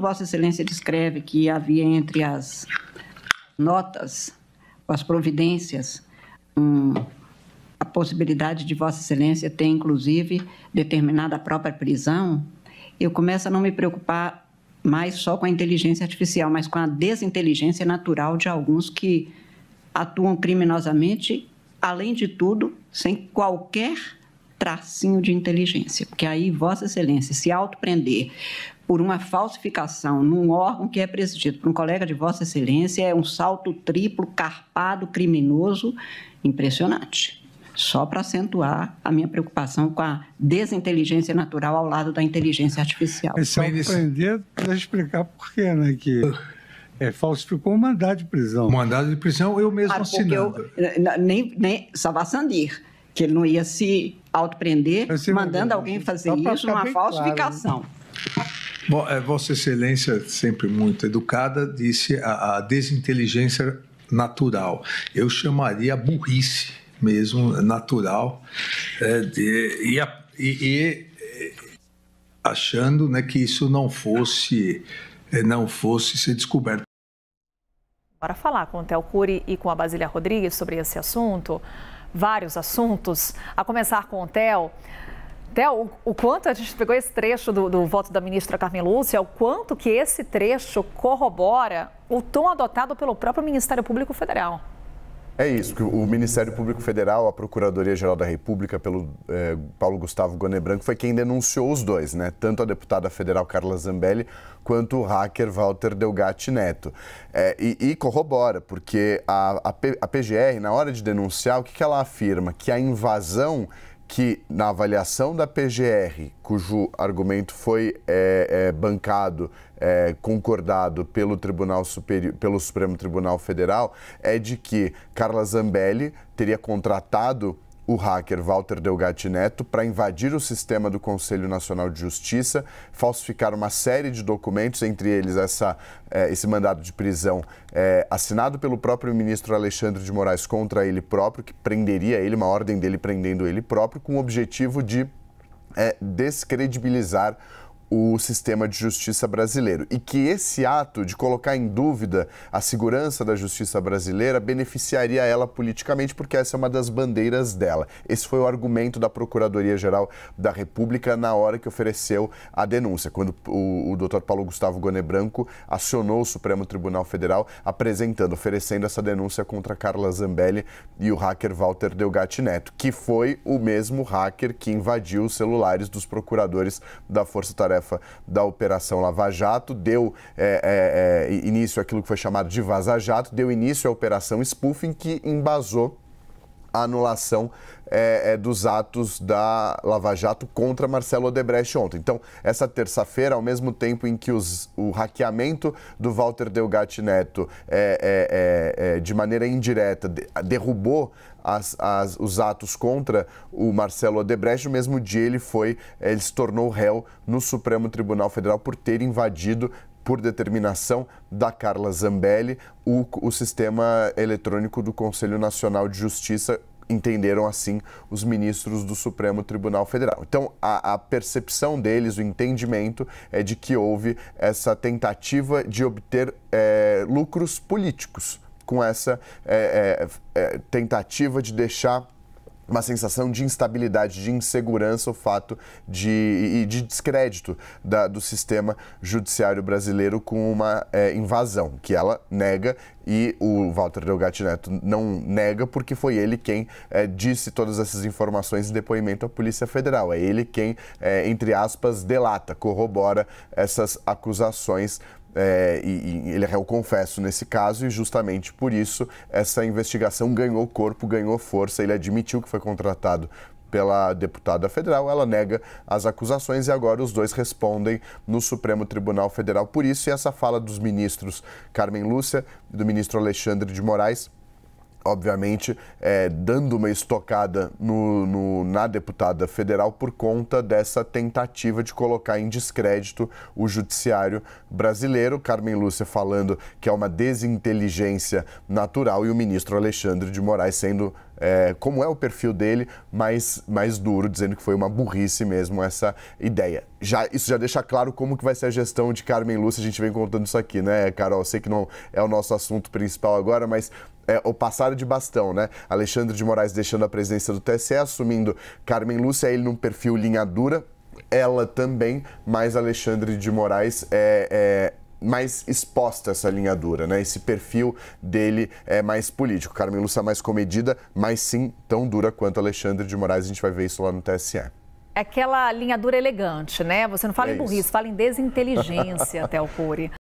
Vossa Excelência descreve que havia entre as notas, as providências, um, a possibilidade de Vossa Excelência ter, inclusive, determinada a própria prisão, eu começo a não me preocupar mais só com a inteligência artificial, mas com a desinteligência natural de alguns que atuam criminosamente, além de tudo, sem qualquer tracinho de inteligência, porque aí Vossa Excelência se autoprender por uma falsificação num órgão que é presidido por um colega de Vossa Excelência é um salto triplo, carpado, criminoso, impressionante. Só para acentuar a minha preocupação com a desinteligência natural ao lado da inteligência artificial. É prender para explicar por quê, né? Que é, falsificou um mandado de prisão. Um mandado de prisão eu mesmo assinando. Eu, né, nem, nem Savassandir que ele não ia se autoprender, mandando alguém fazer isso, uma falsificação. Claro, né? Bom, é, Vossa Excelência, sempre muito educada, disse a, a desinteligência natural. Eu chamaria a burrice mesmo, natural, é, de, e, a, e, e, achando né, que isso não fosse, é, não fosse ser descoberto. Para falar com o Theo Cury e com a Basília Rodrigues sobre esse assunto vários assuntos, a começar com o TEL. Theo, o quanto a gente pegou esse trecho do, do, voto da ministra Carmen Lúcia, o quanto que esse trecho corrobora o tom adotado pelo próprio Ministério Público Federal. É isso, que o Ministério Público Federal, a Procuradoria-Geral da República, pelo eh, Paulo Gustavo Gonebranco, Branco, foi quem denunciou os dois, né? Tanto a deputada federal Carla Zambelli quanto o hacker Walter Delgatti Neto. É, e, e, corrobora, porque a, a, P, a PGR, na hora de denunciar, o que, que ela afirma? Que a invasão que na avaliação da PGR, cujo argumento foi é, é, bancado, é, concordado pelo Tribunal Superior, pelo Supremo Tribunal Federal, é de que Carla Zambelli teria contratado o hacker Walter Delgatti Neto para invadir o sistema do Conselho Nacional de Justiça, falsificar uma série de documentos, entre eles essa, eh, esse mandado de prisão eh, assinado pelo próprio ministro Alexandre de Moraes contra ele próprio, que prenderia ele, uma ordem dele prendendo ele próprio, com o objetivo de eh, descredibilizar o sistema de justiça brasileiro e que esse ato de colocar em dúvida a segurança da justiça brasileira beneficiaria ela politicamente, porque essa é uma das bandeiras dela. Esse foi o argumento da Procuradoria-Geral da República na hora que ofereceu a denúncia, quando o, o Dr. Paulo Gustavo Gone Branco acionou o Supremo Tribunal Federal apresentando, oferecendo essa denúncia contra Carla Zambelli e o hacker Walter Delgatti Neto, que foi o mesmo hacker que invadiu os celulares dos procuradores da Força Tarefa tarefa da Operação Lava Jato, deu é, é, é, início àquilo que foi chamado de Vaza Jato, deu início à Operação Spoofing, que embasou a anulação é, é, dos atos da Lava Jato contra Marcelo Odebrecht ontem. Então, essa terça-feira, ao mesmo tempo em que os, o hackeamento do Walter Delgatti Neto é, é, é, é de maneira indireta derrubou as, as, os atos contra o Marcelo Odebrecht, no mesmo dia ele foi, ele se tornou réu no Supremo Tribunal Federal por ter invadido por determinação da Carla Zambelli, o, o sistema eletrônico do Conselho Nacional de Justiça entenderam assim os ministros do Supremo Tribunal Federal. Então, a, a, percepção deles, o entendimento, é de que houve essa tentativa de obter é, lucros políticos com essa é, é, é tentativa de deixar uma sensação de instabilidade, de insegurança, o fato de, e de descrédito da, do sistema judiciário brasileiro com uma é, invasão, que ela nega e o Walter Delgatti Neto não nega porque foi ele quem é, disse todas essas informações em depoimento à Polícia Federal. É ele quem, é, entre aspas, delata, corrobora essas acusações é, e, e, ele é o confesso nesse caso, e justamente por isso essa investigação ganhou corpo, ganhou força. Ele admitiu que foi contratado pela deputada federal, ela nega as acusações e agora os dois respondem no Supremo Tribunal Federal. Por isso, e essa fala dos ministros Carmen Lúcia e do ministro Alexandre de Moraes obviamente, é, dando uma estocada no, no, na deputada federal por conta dessa tentativa de colocar em descrédito o judiciário brasileiro. Carmen Lúcia falando que é uma desinteligência natural e o ministro Alexandre de Moraes sendo é, como é o perfil dele, mais, mais duro, dizendo que foi uma burrice mesmo essa ideia. Já, isso já deixa claro como que vai ser a gestão de Carmen Lúcia, a gente vem contando isso aqui, né, Carol? Sei que não é o nosso assunto principal agora, mas é, o passar de bastão, né? Alexandre de Moraes deixando a presidência do TSE, assumindo Carmen Lúcia, ele num perfil linha dura, ela também, mas Alexandre de Moraes é, é mais exposta essa linha dura, né? Esse perfil dele é mais político. Carmen Lúcia mais comedida, mas sim tão dura quanto Alexandre de Moraes. A gente vai ver isso lá no TSE É aquela linha dura elegante, né? Você não fala é em burrice, isso. fala em desinteligência, até o Cury.